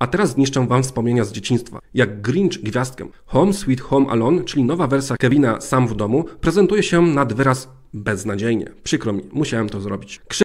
A teraz zniszczę Wam wspomnienia z dzieciństwa. Jak Grinch gwiazdkę, Home Sweet Home Alone, czyli nowa wersja Kevina Sam w domu, prezentuje się nad wyraz beznadziejnie. Przykro mi, musiałem to zrobić.